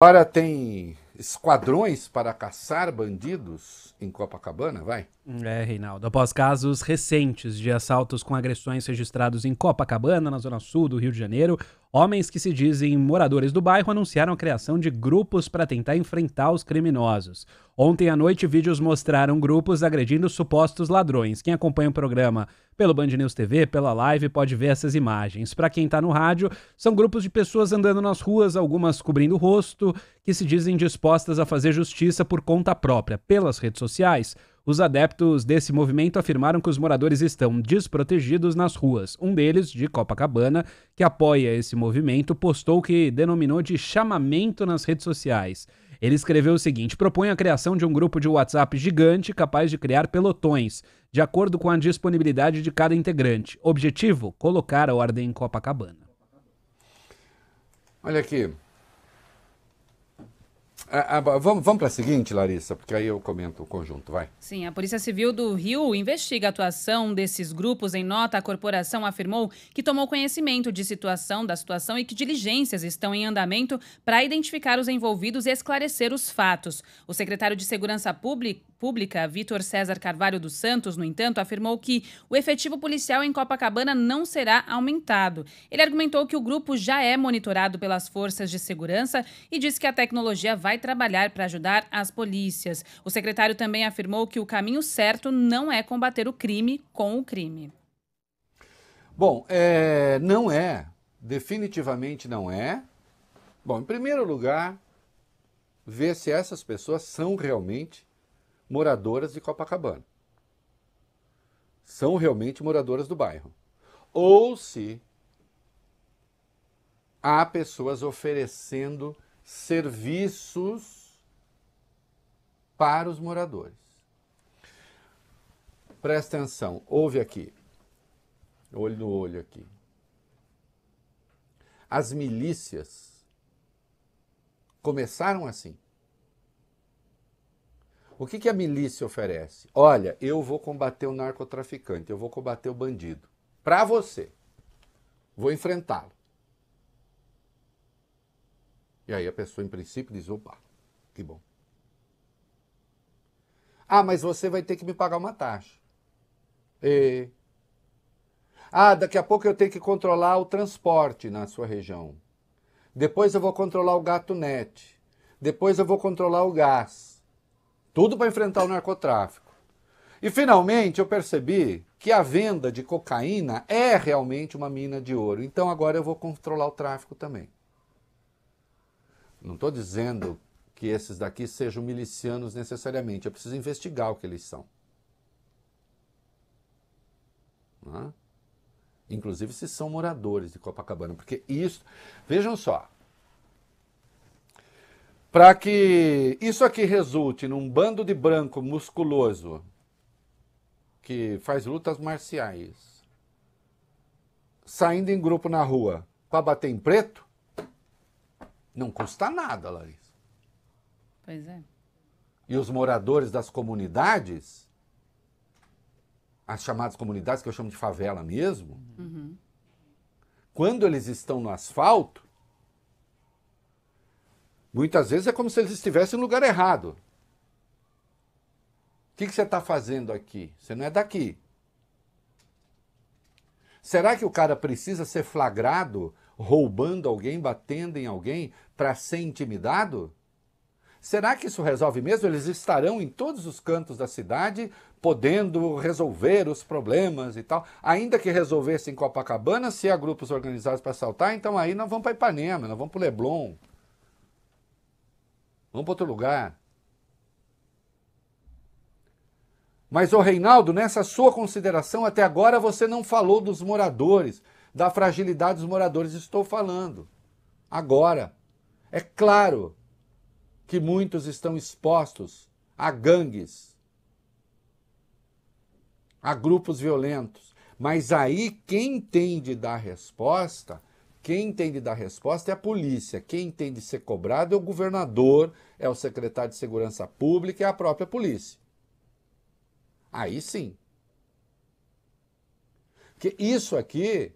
Agora tem esquadrões para caçar bandidos em Copacabana, vai? É, Reinaldo. Após casos recentes de assaltos com agressões registrados em Copacabana, na zona sul do Rio de Janeiro, Homens que se dizem moradores do bairro anunciaram a criação de grupos para tentar enfrentar os criminosos. Ontem à noite, vídeos mostraram grupos agredindo supostos ladrões. Quem acompanha o programa pelo Band News TV, pela live, pode ver essas imagens. Para quem está no rádio, são grupos de pessoas andando nas ruas, algumas cobrindo o rosto, que se dizem dispostas a fazer justiça por conta própria. Pelas redes sociais, os adeptos desse movimento afirmaram que os moradores estão desprotegidos nas ruas. Um deles, de Copacabana, que apoia esse movimento, postou o que denominou de chamamento nas redes sociais. Ele escreveu o seguinte: propõe a criação de um grupo de WhatsApp gigante capaz de criar pelotões, de acordo com a disponibilidade de cada integrante. Objetivo: colocar a ordem em Copacabana. Olha aqui, ah, ah, vamos, vamos para a seguinte, Larissa, porque aí eu comento o conjunto, vai. Sim, a Polícia Civil do Rio investiga a atuação desses grupos. Em nota, a corporação afirmou que tomou conhecimento de situação da situação e que diligências estão em andamento para identificar os envolvidos e esclarecer os fatos. O secretário de Segurança Pública Pública, Vitor César Carvalho dos Santos, no entanto, afirmou que o efetivo policial em Copacabana não será aumentado. Ele argumentou que o grupo já é monitorado pelas forças de segurança e disse que a tecnologia vai trabalhar para ajudar as polícias. O secretário também afirmou que o caminho certo não é combater o crime com o crime. Bom, é, não é. Definitivamente não é. Bom, em primeiro lugar, ver se essas pessoas são realmente moradoras de Copacabana. São realmente moradoras do bairro. Ou se há pessoas oferecendo serviços para os moradores. Presta atenção, ouve aqui, olho no olho aqui. As milícias começaram assim. O que, que a milícia oferece? Olha, eu vou combater o narcotraficante, eu vou combater o bandido. Para você. Vou enfrentá-lo. E aí a pessoa, em princípio, diz: opa, que bom. Ah, mas você vai ter que me pagar uma taxa. E... É. Ah, daqui a pouco eu tenho que controlar o transporte na sua região. Depois eu vou controlar o gato net. Depois eu vou controlar o gás. Tudo para enfrentar o narcotráfico. E finalmente eu percebi que a venda de cocaína é realmente uma mina de ouro. Então agora eu vou controlar o tráfico também. Não estou dizendo que esses daqui sejam milicianos necessariamente. Eu preciso investigar o que eles são. É? Inclusive se são moradores de Copacabana. Porque isso. Vejam só para que isso aqui resulte num bando de branco musculoso que faz lutas marciais, saindo em grupo na rua para bater em preto, não custa nada, Larissa. Pois é. E os moradores das comunidades, as chamadas comunidades que eu chamo de favela mesmo, uhum. quando eles estão no asfalto, Muitas vezes é como se eles estivessem no lugar errado. O que, que você está fazendo aqui? Você não é daqui. Será que o cara precisa ser flagrado roubando alguém, batendo em alguém para ser intimidado? Será que isso resolve mesmo? Eles estarão em todos os cantos da cidade podendo resolver os problemas e tal. Ainda que resolvessem Copacabana, se há grupos organizados para assaltar, então aí não vão para Ipanema, não vão para o Leblon. Vamos para outro lugar. Mas, o Reinaldo, nessa sua consideração, até agora você não falou dos moradores, da fragilidade dos moradores. Estou falando. Agora. É claro que muitos estão expostos a gangues, a grupos violentos. Mas aí quem tem de dar resposta quem tem de dar resposta é a polícia. Quem tem de ser cobrado é o governador, é o secretário de Segurança Pública, é a própria polícia. Aí sim. Porque isso aqui,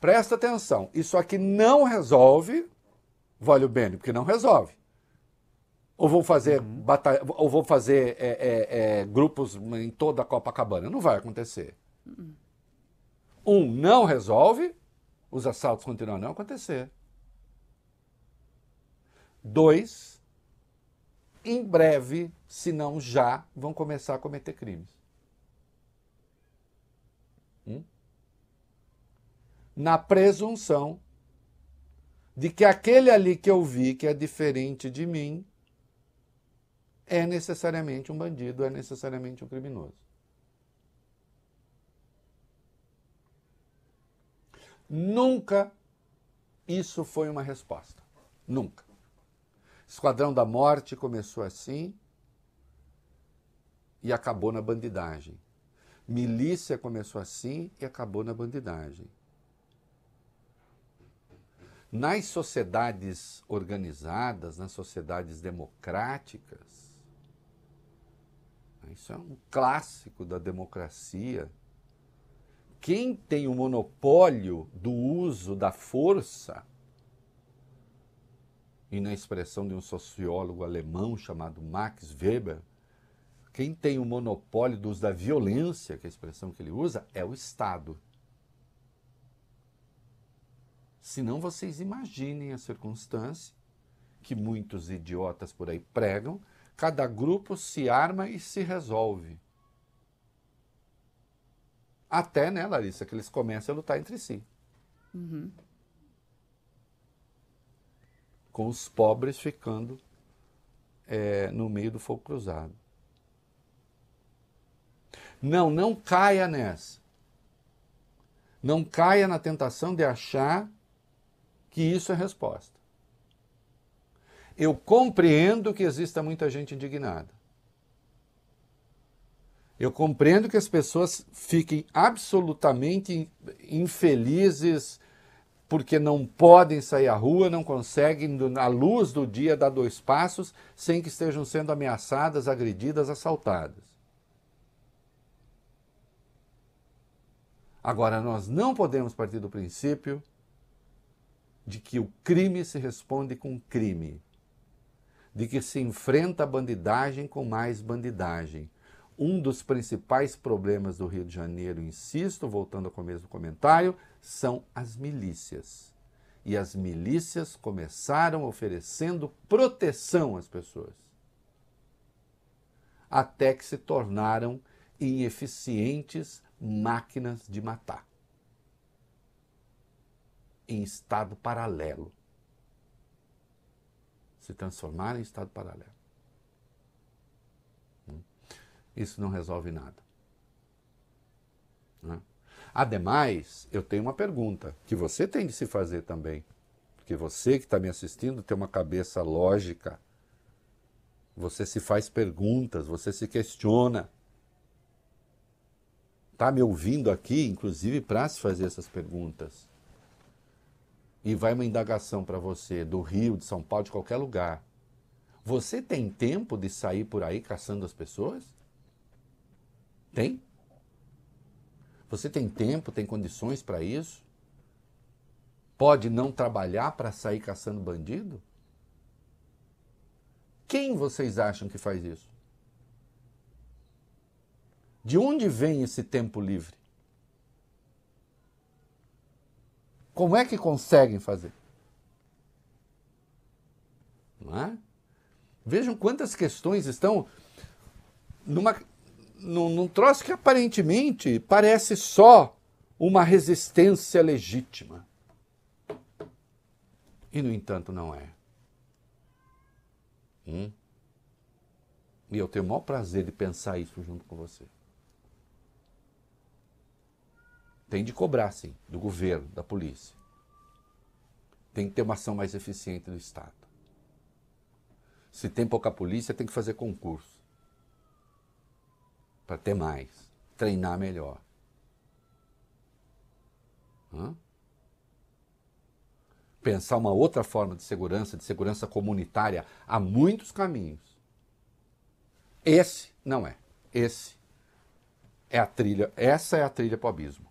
presta atenção, isso aqui não resolve, vale o bem, porque não resolve. Ou vão fazer, uhum. batalha, ou vou fazer é, é, é, grupos em toda a Copacabana. Não vai acontecer. Uhum. Um, não resolve os assaltos continuam a não acontecer. Dois, em breve, se não já, vão começar a cometer crimes. Hum? Na presunção de que aquele ali que eu vi que é diferente de mim é necessariamente um bandido, é necessariamente um criminoso. Nunca isso foi uma resposta. Nunca. Esquadrão da Morte começou assim e acabou na bandidagem. Milícia começou assim e acabou na bandidagem. Nas sociedades organizadas, nas sociedades democráticas, né, isso é um clássico da democracia quem tem o monopólio do uso da força, e na expressão de um sociólogo alemão chamado Max Weber, quem tem o monopólio do uso da violência, que é a expressão que ele usa, é o Estado. Senão vocês imaginem a circunstância que muitos idiotas por aí pregam, cada grupo se arma e se resolve. Até, né, Larissa, que eles começam a lutar entre si. Uhum. Com os pobres ficando é, no meio do fogo cruzado. Não, não caia nessa. Não caia na tentação de achar que isso é resposta. Eu compreendo que exista muita gente indignada. Eu compreendo que as pessoas fiquem absolutamente infelizes porque não podem sair à rua, não conseguem, à luz do dia, dar dois passos sem que estejam sendo ameaçadas, agredidas, assaltadas. Agora, nós não podemos partir do princípio de que o crime se responde com crime, de que se enfrenta a bandidagem com mais bandidagem um dos principais problemas do Rio de Janeiro, insisto, voltando ao começo do comentário, são as milícias. E as milícias começaram oferecendo proteção às pessoas, até que se tornaram ineficientes máquinas de matar em estado paralelo. Se transformaram em estado paralelo isso não resolve nada. Né? Ademais, eu tenho uma pergunta que você tem de se fazer também. Porque você que está me assistindo tem uma cabeça lógica. Você se faz perguntas, você se questiona. Está me ouvindo aqui, inclusive, para se fazer essas perguntas. E vai uma indagação para você do Rio, de São Paulo, de qualquer lugar. Você tem tempo de sair por aí caçando as pessoas? Tem? Você tem tempo, tem condições para isso? Pode não trabalhar para sair caçando bandido? Quem vocês acham que faz isso? De onde vem esse tempo livre? Como é que conseguem fazer? Não é? Vejam quantas questões estão numa num, num troço que aparentemente parece só uma resistência legítima. E, no entanto, não é. Hum? E eu tenho o maior prazer de pensar isso junto com você. Tem de cobrar, sim, do governo, da polícia. Tem que ter uma ação mais eficiente do Estado. Se tem pouca polícia, tem que fazer concurso para ter mais, treinar melhor. Hã? Pensar uma outra forma de segurança, de segurança comunitária, há muitos caminhos. Esse não é. Esse é a trilha, essa é a trilha para o abismo.